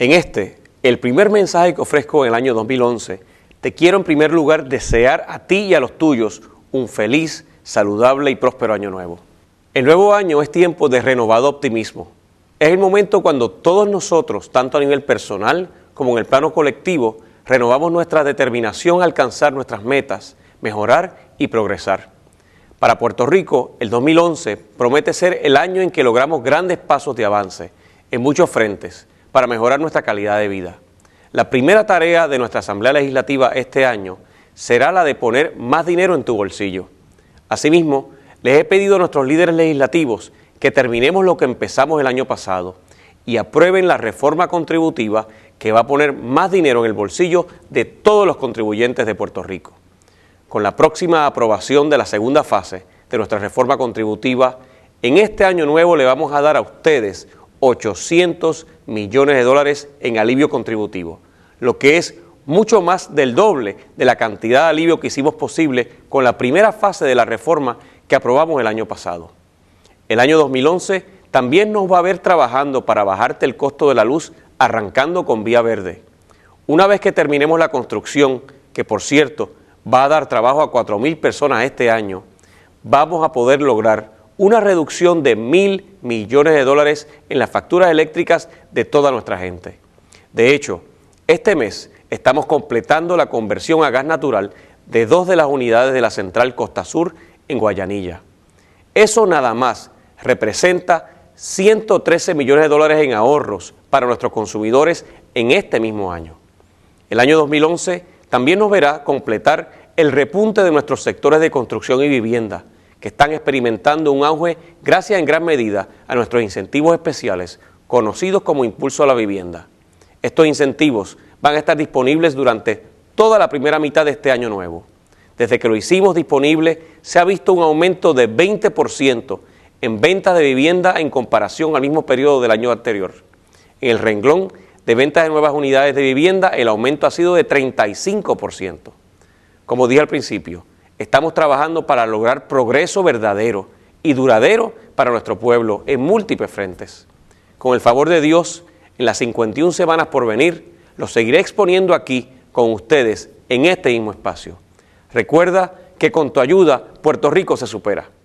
En este, el primer mensaje que ofrezco en el año 2011, te quiero en primer lugar desear a ti y a los tuyos un feliz, saludable y próspero año nuevo. El nuevo año es tiempo de renovado optimismo. Es el momento cuando todos nosotros, tanto a nivel personal como en el plano colectivo, renovamos nuestra determinación a alcanzar nuestras metas, mejorar y progresar. Para Puerto Rico, el 2011 promete ser el año en que logramos grandes pasos de avance en muchos frentes, para mejorar nuestra calidad de vida. La primera tarea de nuestra Asamblea Legislativa este año será la de poner más dinero en tu bolsillo. Asimismo, les he pedido a nuestros líderes legislativos que terminemos lo que empezamos el año pasado y aprueben la reforma contributiva que va a poner más dinero en el bolsillo de todos los contribuyentes de Puerto Rico. Con la próxima aprobación de la segunda fase de nuestra reforma contributiva, en este año nuevo le vamos a dar a ustedes 800 millones de dólares en alivio contributivo, lo que es mucho más del doble de la cantidad de alivio que hicimos posible con la primera fase de la reforma que aprobamos el año pasado. El año 2011 también nos va a ver trabajando para bajarte el costo de la luz arrancando con vía verde. Una vez que terminemos la construcción, que por cierto va a dar trabajo a 4.000 personas este año, vamos a poder lograr una reducción de mil millones de dólares en las facturas eléctricas de toda nuestra gente. De hecho, este mes estamos completando la conversión a gas natural de dos de las unidades de la central Costa Sur en Guayanilla. Eso nada más representa 113 millones de dólares en ahorros para nuestros consumidores en este mismo año. El año 2011 también nos verá completar el repunte de nuestros sectores de construcción y vivienda, que están experimentando un auge gracias en gran medida a nuestros incentivos especiales, conocidos como Impulso a la Vivienda. Estos incentivos van a estar disponibles durante toda la primera mitad de este año nuevo. Desde que lo hicimos disponible, se ha visto un aumento de 20% en ventas de vivienda en comparación al mismo periodo del año anterior. En el renglón de ventas de nuevas unidades de vivienda, el aumento ha sido de 35%. Como dije al principio, Estamos trabajando para lograr progreso verdadero y duradero para nuestro pueblo en múltiples frentes. Con el favor de Dios, en las 51 semanas por venir, los seguiré exponiendo aquí con ustedes en este mismo espacio. Recuerda que con tu ayuda Puerto Rico se supera.